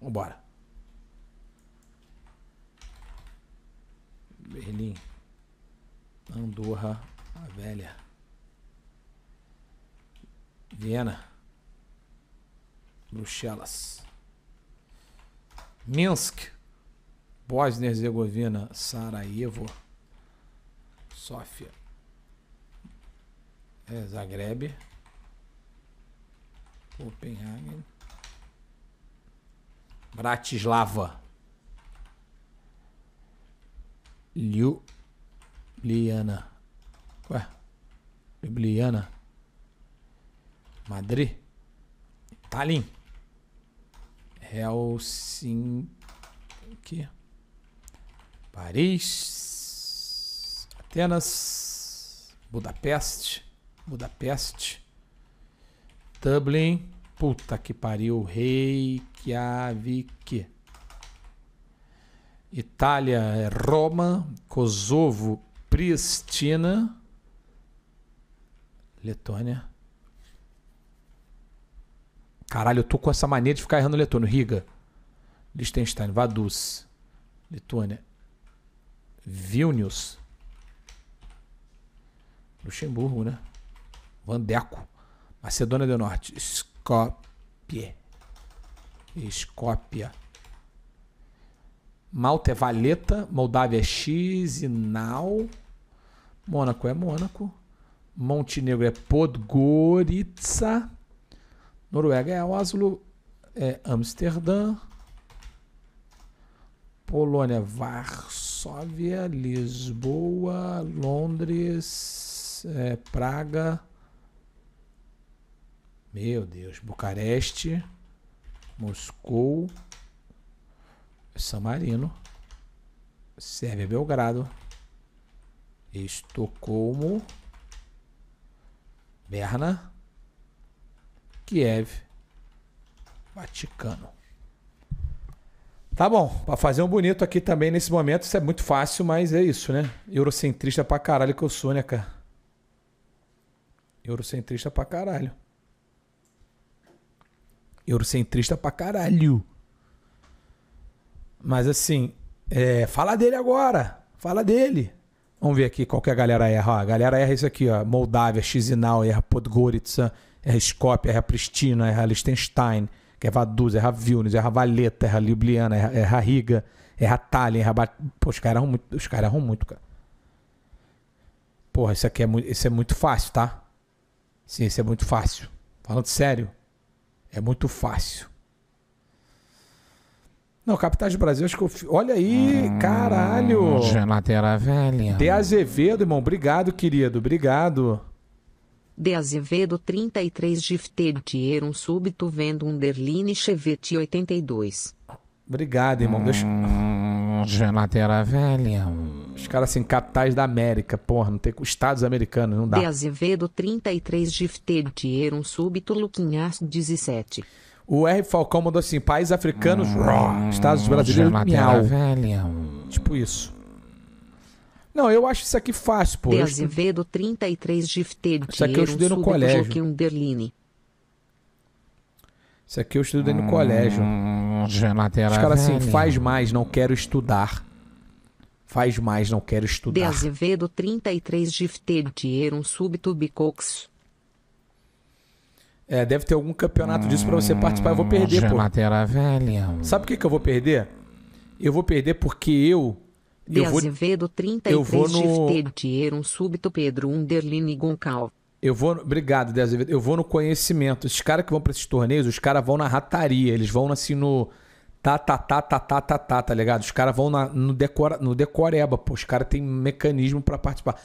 Vambora. Berlim. Andorra, a velha. Viena. Bruxelas. Minsk. Bósnia-Herzegovina, Sarajevo. Sófia. É, Zagreb. Copenhagen. Bratislava. Ljubljana. Ué? Ljubljana. Madrid. Tallinn. Helsinki. Paris. Atenas. Budapeste. Budapeste. Dublin. Puta que pariu, Reykjavik. Itália é Roma, Kosovo, Pristina, Letônia. Caralho, eu tô com essa mania de ficar errando Letônia. Riga, Liechtenstein, Vaduz, Letônia, Vilnius, Luxemburgo, né? Vandeco, Macedônia do Norte, Escópia. Escópia. Malta é Valeta, Moldávia é Chisinau, Mônaco é Mônaco, Montenegro é Podgorica, Noruega é Oslo, é Amsterdã, Polônia, é Varsóvia, Lisboa, Londres, é Praga, meu Deus, Bucareste, Moscou, San Marino, Sérvia Belgrado, Estocolmo, Berna, Kiev, Vaticano. Tá bom, para fazer um bonito aqui também nesse momento, isso é muito fácil, mas é isso, né? Eurocentrista pra caralho que eu sou, né, cara? Eurocentrista pra caralho. Eurocentrista pra caralho. Mas assim, é, fala dele agora. Fala dele. Vamos ver aqui qual que a galera erra. Ó, a galera erra isso aqui, ó. Moldávia, Chisinau, erra Podgorica, erra Skopje, erra Pristina, erra Liechtenstein, erra Vaduz, erra Vilnius, erra Valeta, erra Ljubljana, erra, erra Riga, erra Tallinn, erra... Pô, os caras erram muito, os caras erram muito, cara. Porra, isso aqui é muito, isso é muito fácil, tá? Sim, isso é muito fácil. Falando sério. É muito fácil. Não, Capitais do Brasil, acho que eu... Olha aí, hum, caralho. Geladeira velha. De Azevedo, irmão. Obrigado, querido. Obrigado. De Azevedo 33 de um súbito vendo um Derline Chevette 82. Obrigado, irmão. Hum. Deixa um geladeira velha. Os caras assim, capitais da América, porra, não tem estados americanos, não dá. De Azevedo 33 Giftedier, um súbito Luquinhas 17. O R Falcão mandou assim, países africanos, hum, estados brasileiros, miau. velha. Tipo isso. Não, eu acho isso aqui fácil, pô. De Azevedo 33 Giftedier, isso aqui eu estudei no colégio. Isso aqui eu estudei no hum, colégio uns é laterais. Os caras é assim, faz mais, não quero estudar. Faz mais, não quero estudar. De Azevedo 33 Giftedier um subtubicox. É, deve ter algum campeonato disso para você participar. Eu vou perder, é pô. velha. Sabe por que, que eu vou perder? Eu vou perder porque eu de eu vou, Azevedo 33 eu vou no... dinheiro um súbito Pedro Underline goncalves eu vou. Obrigado, Dez. Eu vou no conhecimento. Esses caras que vão para esses torneios, os caras vão na rataria. Eles vão assim no. Tá, tá, tá, tá, tá, tá, tá, tá, tá ligado? Os caras vão na, no, decora, no decoreba, pô. Os caras têm mecanismo para participar.